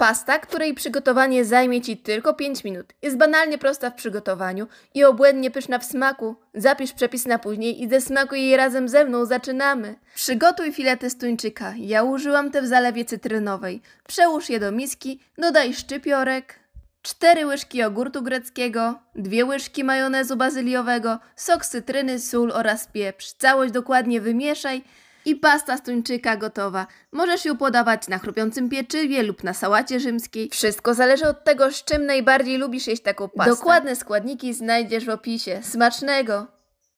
Pasta, której przygotowanie zajmie Ci tylko 5 minut, jest banalnie prosta w przygotowaniu i obłędnie pyszna w smaku. Zapisz przepis na później i zesmakuj jej razem ze mną. Zaczynamy! Przygotuj filety z tuńczyka. Ja użyłam te w zalewie cytrynowej. Przełóż je do miski, dodaj szczypiorek, 4 łyżki jogurtu greckiego, 2 łyżki majonezu bazyliowego, sok cytryny, sól oraz pieprz. Całość dokładnie wymieszaj i pasta z tuńczyka gotowa. Możesz ją podawać na chrupiącym pieczywie lub na sałacie rzymskiej. Wszystko zależy od tego, z czym najbardziej lubisz jeść taką pastę. Dokładne składniki znajdziesz w opisie. Smacznego!